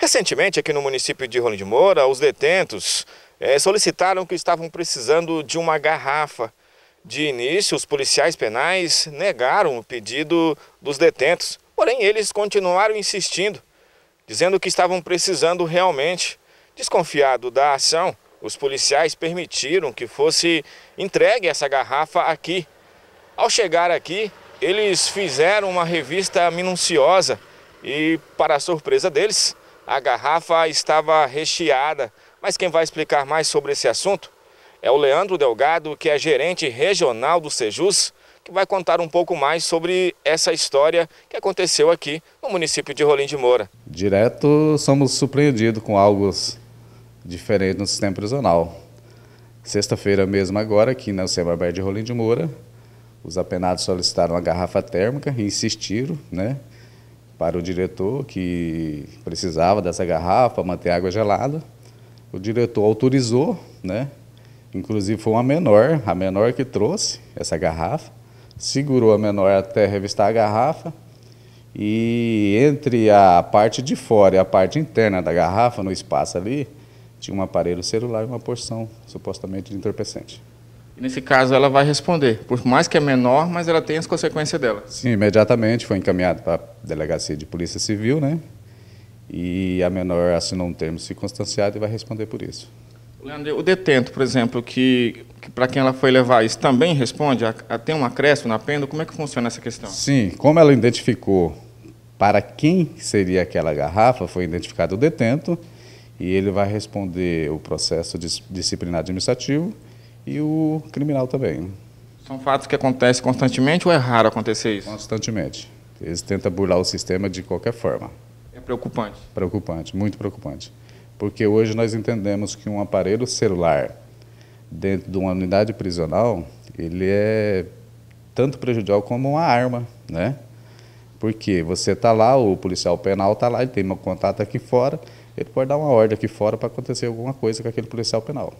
Recentemente, aqui no município de Rolim de Moura, os detentos é, solicitaram que estavam precisando de uma garrafa. De início, os policiais penais negaram o pedido dos detentos, porém eles continuaram insistindo, dizendo que estavam precisando realmente. Desconfiado da ação, os policiais permitiram que fosse entregue essa garrafa aqui. Ao chegar aqui, eles fizeram uma revista minuciosa e, para surpresa deles, a garrafa estava recheada. Mas quem vai explicar mais sobre esse assunto é o Leandro Delgado, que é gerente regional do Sejus, que vai contar um pouco mais sobre essa história que aconteceu aqui no município de Rolim de Moura. Direto somos surpreendidos com algo diferente no sistema prisional. Sexta-feira mesmo agora, aqui na Semabar de Rolim de Moura, os apenados solicitaram a garrafa térmica e insistiram, né? para o diretor que precisava dessa garrafa, manter a água gelada. O diretor autorizou, né? Inclusive foi uma menor, a menor que trouxe essa garrafa, segurou a menor até revistar a garrafa. E entre a parte de fora e a parte interna da garrafa, no espaço ali, tinha um aparelho celular e uma porção supostamente de entorpecente nesse caso, ela vai responder, por mais que é menor, mas ela tem as consequências dela. Sim, imediatamente foi encaminhado para a delegacia de polícia civil, né? E a menor assinou um termo circunstanciado e vai responder por isso. Leandro, o detento, por exemplo, que, que para quem ela foi levar isso também responde? A, a, tem um acréscimo na pena? Como é que funciona essa questão? Sim, como ela identificou para quem seria aquela garrafa, foi identificado o detento e ele vai responder o processo disciplinar administrativo e o criminal também. São fatos que acontecem constantemente ou é raro acontecer isso? Constantemente. Eles tentam burlar o sistema de qualquer forma. É preocupante? Preocupante, muito preocupante. Porque hoje nós entendemos que um aparelho celular dentro de uma unidade prisional, ele é tanto prejudicial como uma arma, né? Porque você está lá, o policial penal está lá, ele tem um contato aqui fora, ele pode dar uma ordem aqui fora para acontecer alguma coisa com aquele policial penal.